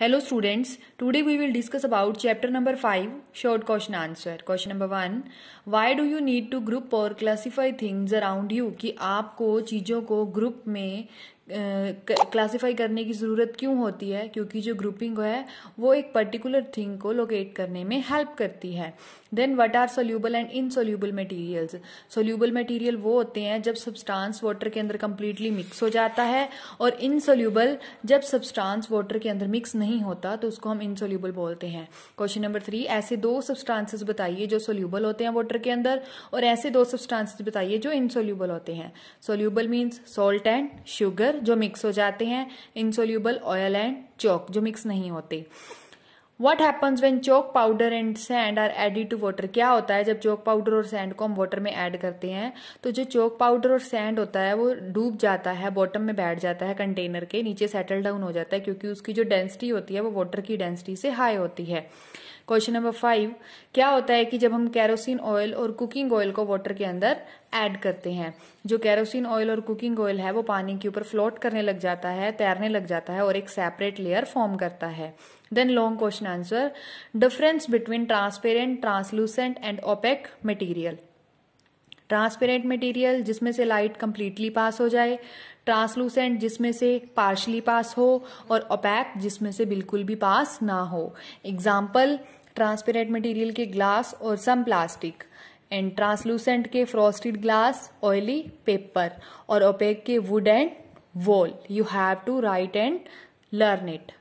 hello students today we will discuss about chapter number five short question answer question number one why do you need to group or classify things around you कि आपको चीजों को group में classify करने की ज़रूरत क्यों होती है क्योंकि जो ग्रुपिंग है वो एक पर्टिकुलर थिंग को लोकेट करने में हेल्प करती है then what are soluble and insoluble materials soluble material वो होते हैं जब सब्सटांस वाटर के अंदर कम्प्लीटली मिक्स हो जाता है और इनसोल्यूबल जब सब्सटांस वाटर के अंदर मिक्स नहीं होता तो उसको हम इनसोल्यूबल बोलते हैं क्वेश्चन नंबर थ्री ऐसे दो सब्सटांसेस बताइए जो सोल्यूबल होते हैं वाटर के अंदर और ऐसे दो सब्सटांसेस बताइए जो इनसोल्यूबल होते हैं soluble means salt and sugar जो मिक्स हो जाते हैं इनसोल्यूबल ऑयल एंड चौक जो मिक्स नहीं होते what happens when chalk powder and sand are added to water क्या होता है जब चौक पाउडर और सैंड को हम वाटर में एड करते हैं तो जो चौक पाउडर और सैंड होता है वो डूब जाता है बॉटम में बैठ जाता है कंटेनर के नीचे सेटल डाउन हो जाता है क्योंकि उसकी जो डेंसिटी होती है वो वाटर की डेंसिटी से हाई होती है क्वेश्चन नंबर फाइव क्या होता है कि जब हम कैरोसिन ऑयल और कुकिंग ऑयल को वाटर के अंदर ऐड करते हैं जो कैरोसिन ऑयल और कुकिंग ऑयल है वो पानी के ऊपर फ्लोट करने लग जाता है तैरने लग जाता है और एक सेपरेट लेयर फॉर्म करता है then long question answer difference between transparent translucent and opaque material transparent material जिसमें से लाइट कंप्लीटली पास हो जाए ट्रांसलूसेंट जिसमें से पार्शली पास हो और ओपैक जिसमें से बिल्कुल भी पास ना हो एग्जाम्पल ट्रांसपेरेंट मटेरियल के ग्लास और सम प्लास्टिक एंड ट्रांसलूसेंट के फ्रॉस्टेड ग्लास ऑयली पेपर और ओपेक के wood and wall you have to write and learn it